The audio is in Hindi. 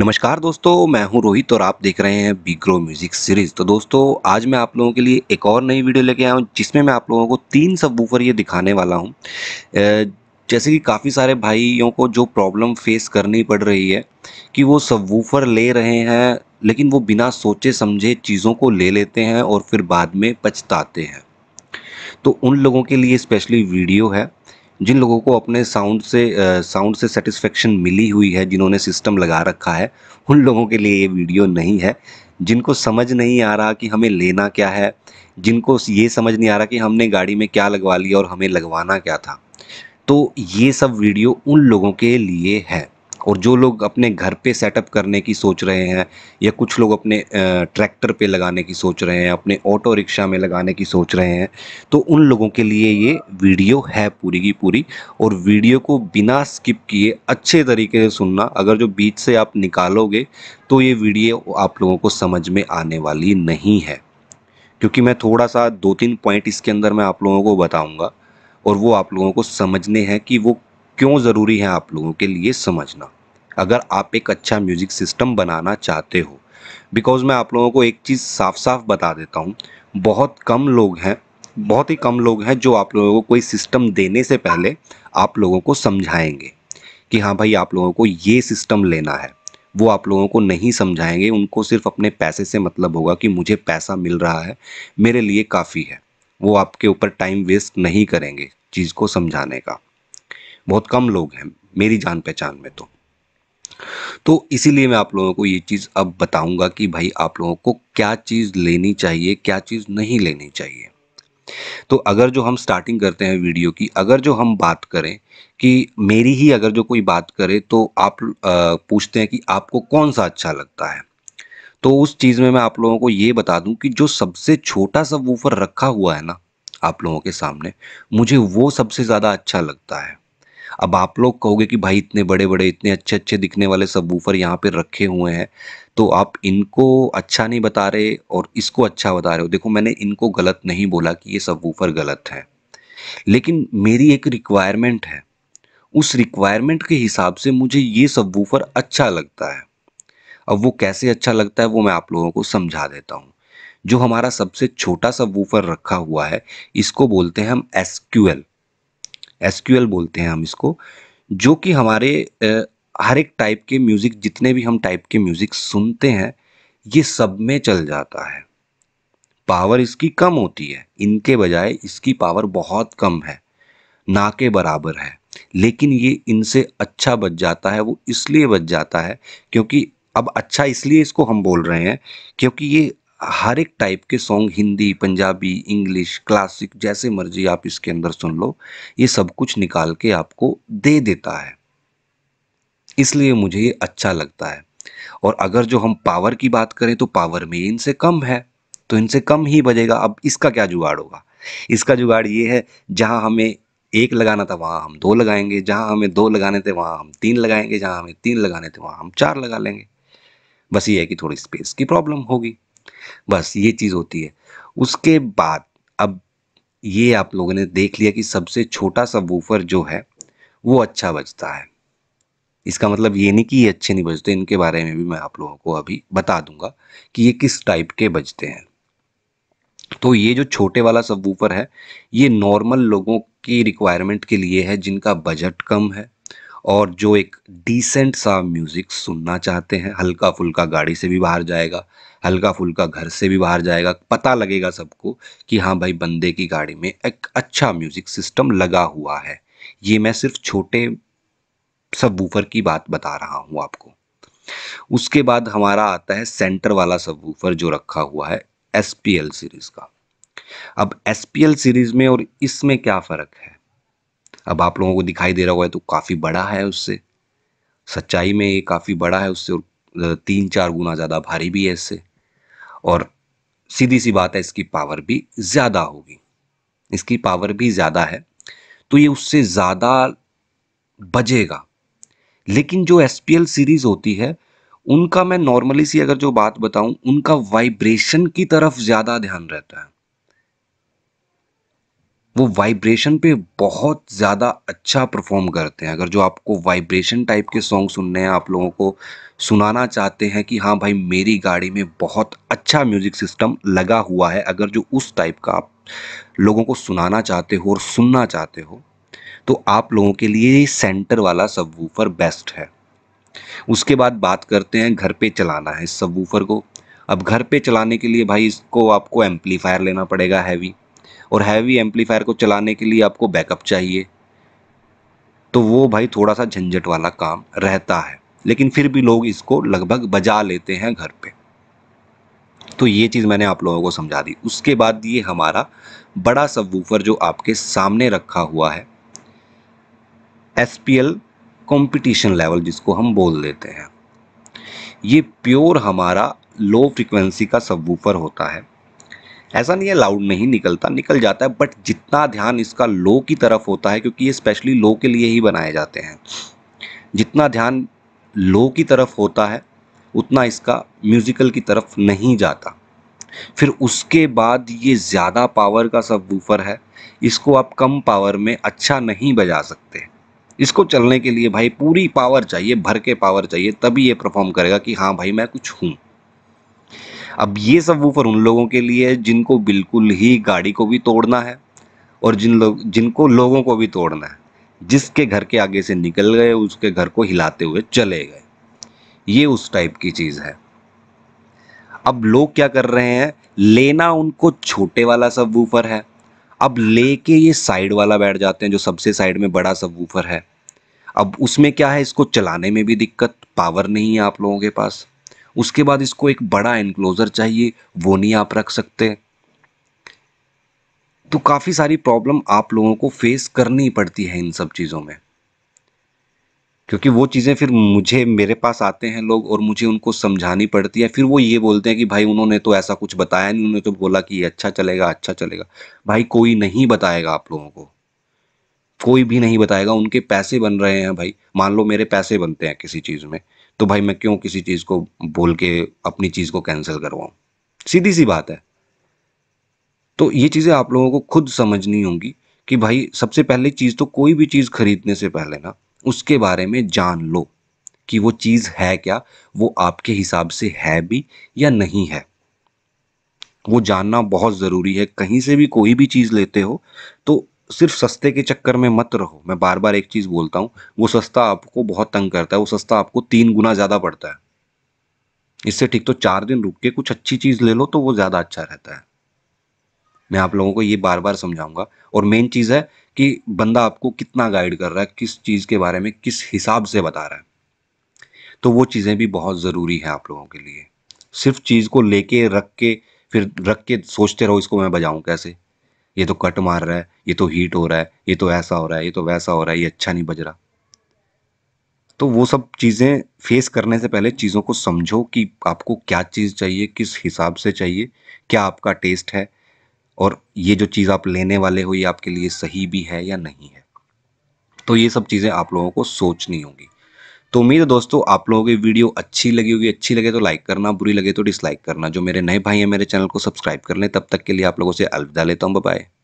नमस्कार दोस्तों मैं हूं रोहित और आप देख रहे हैं बिग्रो म्यूज़िक सीरीज़ तो दोस्तों आज मैं आप लोगों के लिए एक और नई वीडियो लेके आया हूं जिसमें मैं आप लोगों को तीन सबवूफर ये दिखाने वाला हूं जैसे कि काफ़ी सारे भाइयों को जो प्रॉब्लम फेस करनी पड़ रही है कि वो सबवूफर ले रहे हैं लेकिन वो बिना सोचे समझे चीज़ों को ले लेते हैं और फिर बाद में पछताते हैं तो उन लोगों के लिए स्पेशली वीडियो है जिन लोगों को अपने साउंड से साउंड से सेटिस्फेक्शन मिली हुई है जिन्होंने सिस्टम लगा रखा है उन लोगों के लिए ये वीडियो नहीं है जिनको समझ नहीं आ रहा कि हमें लेना क्या है जिनको ये समझ नहीं आ रहा कि हमने गाड़ी में क्या लगवा लिया और हमें लगवाना क्या था तो ये सब वीडियो उन लोगों के लिए है और जो लोग अपने घर पे सेटअप करने की सोच रहे हैं या कुछ लोग अपने ट्रैक्टर पे लगाने की सोच रहे हैं अपने ऑटो रिक्शा में लगाने की सोच रहे हैं तो उन लोगों के लिए ये वीडियो है पूरी की पूरी और वीडियो को बिना स्किप किए अच्छे तरीके से सुनना अगर जो बीच से आप निकालोगे तो ये वीडियो आप लोगों को समझ में आने वाली नहीं है क्योंकि मैं थोड़ा सा दो तीन पॉइंट इसके अंदर मैं आप लोगों को बताऊँगा और वो आप लोगों को समझने हैं कि वो क्यों ज़रूरी है आप लोगों के लिए समझना अगर आप एक अच्छा म्यूज़िक सिस्टम बनाना चाहते हो बिकॉज़ मैं आप लोगों को एक चीज़ साफ साफ बता देता हूँ बहुत कम लोग हैं बहुत ही कम लोग हैं जो आप लोगों को कोई सिस्टम देने से पहले आप लोगों को समझाएंगे कि हाँ भाई आप लोगों को ये सिस्टम लेना है वो आप लोगों को नहीं समझाएंगे उनको सिर्फ अपने पैसे से मतलब होगा कि मुझे पैसा मिल रहा है मेरे लिए काफ़ी है वो आपके ऊपर टाइम वेस्ट नहीं करेंगे चीज़ को समझाने का बहुत कम लोग हैं मेरी जान पहचान में तो तो इसीलिए मैं आप लोगों को ये चीज़ अब बताऊंगा कि भाई आप लोगों को क्या चीज़ लेनी चाहिए क्या चीज़ नहीं लेनी चाहिए तो अगर जो हम स्टार्टिंग करते हैं वीडियो की अगर जो हम बात करें कि मेरी ही अगर जो कोई बात करे तो आप पूछते हैं कि आपको कौन सा अच्छा लगता है तो उस चीज़ में मैं आप लोगों को ये बता दूं कि जो सबसे छोटा सा वूफर रखा हुआ है ना आप लोगों के सामने मुझे वो सबसे ज़्यादा अच्छा लगता है अब आप लोग कहोगे कि भाई इतने बड़े बड़े इतने अच्छे अच्छे दिखने वाले वूफर यहाँ पर रखे हुए हैं तो आप इनको अच्छा नहीं बता रहे और इसको अच्छा बता रहे हो देखो मैंने इनको गलत नहीं बोला कि ये वूफर गलत है लेकिन मेरी एक रिक्वायरमेंट है उस रिक्वायरमेंट के हिसाब से मुझे ये वूफर अच्छा लगता है अब वो कैसे अच्छा लगता है वो मैं आप लोगों को समझा देता हूँ जो हमारा सबसे छोटा वूफर रखा हुआ है इसको बोलते हैं हम एस एस बोलते हैं हम इसको जो कि हमारे हर एक टाइप के म्यूज़िक जितने भी हम टाइप के म्यूज़िक सुनते हैं ये सब में चल जाता है पावर इसकी कम होती है इनके बजाय इसकी पावर बहुत कम है ना के बराबर है लेकिन ये इनसे अच्छा बच जाता है वो इसलिए बच जाता है क्योंकि अब अच्छा इसलिए इसको हम बोल रहे हैं क्योंकि ये हर एक टाइप के song Hindi Punjabi English classic जैसे मर्जी आप इसके अंदर सुन लो ये सब कुछ निकाल के आपको दे देता है इसलिए मुझे ये अच्छा लगता है और अगर जो हम पावर की बात करें तो पावर में इनसे कम है तो इनसे कम ही बजेगा अब इसका क्या जुगाड़ होगा इसका जुगाड़ ये है जहाँ हमें एक लगाना था वहाँ हम दो लगाएंगे जहाँ हमें दो लगाने थे वहाँ हम तीन लगाएंगे जहाँ हमें तीन लगाने थे वहाँ हम चार लगा लेंगे बस ये है कि थोड़ी स्पेस की प्रॉब्लम होगी बस ये चीज़ होती है उसके बाद अब ये आप लोगों ने देख लिया कि सबसे छोटा सा वूफर जो है वो अच्छा बजता है इसका मतलब ये नहीं कि ये अच्छे नहीं बजते इनके बारे में भी मैं आप लोगों को अभी बता दूंगा कि ये किस टाइप के बजते हैं तो ये जो छोटे वाला सब है ये नॉर्मल लोगों की रिक्वायरमेंट के लिए है जिनका बजट कम है और जो एक डिसेंट सा म्यूज़िक सुनना चाहते हैं हल्का फुल्का गाड़ी से भी बाहर जाएगा हल्का फुल्का घर से भी बाहर जाएगा पता लगेगा सबको कि हाँ भाई बंदे की गाड़ी में एक अच्छा म्यूज़िक सिस्टम लगा हुआ है ये मैं सिर्फ छोटे सब वूफर की बात बता रहा हूँ आपको उसके बाद हमारा आता है सेंटर वाला सब वूफर जो रखा हुआ है एस सीरीज़ का अब एस सीरीज़ में और इसमें क्या फ़र्क है अब आप लोगों को दिखाई दे रहा होगा तो काफ़ी बड़ा है उससे सच्चाई में ये काफ़ी बड़ा है उससे और तीन चार गुना ज़्यादा भारी भी है इससे और सीधी सी बात है इसकी पावर भी ज़्यादा होगी इसकी पावर भी ज़्यादा है तो ये उससे ज़्यादा बजेगा लेकिन जो एस सीरीज़ होती है उनका मैं नॉर्मली सी अगर जो बात बताऊं उनका वाइब्रेशन की तरफ ज़्यादा ध्यान रहता है वो वाइब्रेशन पे बहुत ज़्यादा अच्छा परफॉर्म करते हैं अगर जो आपको वाइब्रेशन टाइप के सॉन्ग सुनने हैं आप लोगों को सुनाना चाहते हैं कि हाँ भाई मेरी गाड़ी में बहुत अच्छा म्यूज़िक सिस्टम लगा हुआ है अगर जो उस टाइप का आप लोगों को सुनाना चाहते हो और सुनना चाहते हो तो आप लोगों के लिए सेंटर वाला सबवूफर बेस्ट है उसके बाद बात करते हैं घर पे चलाना है इस सबवूफर को अब घर पे चलाने के लिए भाई इसको आपको एम्पलीफायर लेना पड़ेगा हैवी और हैवी एम्पलीफायर को चलाने के लिए आपको बैकअप चाहिए तो वो भाई थोड़ा सा झंझट वाला काम रहता है लेकिन फिर भी लोग इसको लगभग बजा लेते हैं घर पे तो ये चीज़ मैंने आप लोगों को समझा दी उसके बाद ये हमारा बड़ा सबवूफर जो आपके सामने रखा हुआ है S P L competition level जिसको हम बोल देते हैं ये प्योर हमारा लो फ्रिक्वेंसी का सबवूफर होता है ऐसा नहीं है लाउड नहीं निकलता निकल जाता है बट जितना ध्यान इसका लो की तरफ होता है क्योंकि ये स्पेशली लो के लिए ही बनाए जाते हैं जितना ध्यान लो की तरफ होता है उतना इसका म्यूज़िकल की तरफ नहीं जाता फिर उसके बाद ये ज़्यादा पावर का वूफर है इसको आप कम पावर में अच्छा नहीं बजा सकते इसको चलने के लिए भाई पूरी पावर चाहिए भर के पावर चाहिए तभी ये परफॉर्म करेगा कि हाँ भाई मैं कुछ हूँ अब ये सब वूफर उन लोगों के लिए है जिनको बिल्कुल ही गाड़ी को भी तोड़ना है और जिन लोग जिनको लोगों को भी तोड़ना है जिसके घर के आगे से निकल गए उसके घर को हिलाते हुए चले गए ये उस टाइप की चीज़ है अब लोग क्या कर रहे हैं लेना उनको छोटे वाला सब वूफर है अब लेके ये साइड वाला बैठ जाते हैं जो सबसे साइड में बड़ा सब वूफर है अब उसमें क्या है इसको चलाने में भी दिक्कत पावर नहीं है आप लोगों के पास उसके बाद इसको एक बड़ा एनक्लोज़र चाहिए वो नहीं आप रख सकते तो काफ़ी सारी प्रॉब्लम आप लोगों को फेस करनी पड़ती है इन सब चीज़ों में क्योंकि वो चीज़ें फिर मुझे मेरे पास आते हैं लोग और मुझे उनको समझानी पड़ती है फिर वो ये बोलते हैं कि भाई उन्होंने तो ऐसा कुछ बताया नहीं उन्होंने तो बोला कि ये अच्छा चलेगा अच्छा चलेगा भाई कोई नहीं बताएगा आप लोगों को कोई भी नहीं बताएगा उनके पैसे बन रहे हैं भाई मान लो मेरे पैसे बनते हैं किसी चीज़ में तो भाई मैं क्यों किसी चीज़ को बोल के अपनी चीज़ को कैंसिल करवाऊँ सीधी सी बात है तो ये चीज़ें आप लोगों को खुद समझनी होंगी कि भाई सबसे पहले चीज़ तो कोई भी चीज़ खरीदने से पहले ना उसके बारे में जान लो कि वो चीज़ है क्या वो आपके हिसाब से है भी या नहीं है वो जानना बहुत ज़रूरी है कहीं से भी कोई भी चीज़ लेते हो तो सिर्फ सस्ते के चक्कर में मत रहो मैं बार बार एक चीज़ बोलता हूं वो सस्ता आपको बहुत तंग करता है वो सस्ता आपको तीन गुना ज़्यादा पड़ता है इससे ठीक तो चार दिन रुक के कुछ अच्छी चीज़ ले लो तो वो ज़्यादा अच्छा रहता है मैं आप लोगों को ये बार बार समझाऊंगा और मेन चीज़ है कि बंदा आपको कितना गाइड कर रहा है किस चीज़ के बारे में किस हिसाब से बता रहा है तो वो चीज़ें भी बहुत ज़रूरी है आप लोगों के लिए सिर्फ चीज़ को लेके रख के फिर रख के सोचते रहो इसको मैं बजाऊं कैसे ये तो कट मार रहा है ये तो हीट हो रहा है ये तो ऐसा हो रहा है ये तो वैसा हो रहा है ये अच्छा नहीं बज रहा तो वो सब चीज़ें फेस करने से पहले चीज़ों को समझो कि आपको क्या चीज़ चाहिए किस हिसाब से चाहिए क्या आपका टेस्ट है और ये जो चीज़ आप लेने वाले हो ये आपके लिए सही भी है या नहीं है तो ये सब चीज़ें आप लोगों को सोचनी होंगी तो उम्मीद है दोस्तों आप लोगों की वीडियो अच्छी लगी होगी अच्छी लगे तो लाइक करना बुरी लगे तो डिसलाइक करना जो मेरे नए भाई हैं मेरे चैनल को सब्सक्राइब कर लें तब तक के लिए आप लोगों से अलविदा लेता हूँ बाय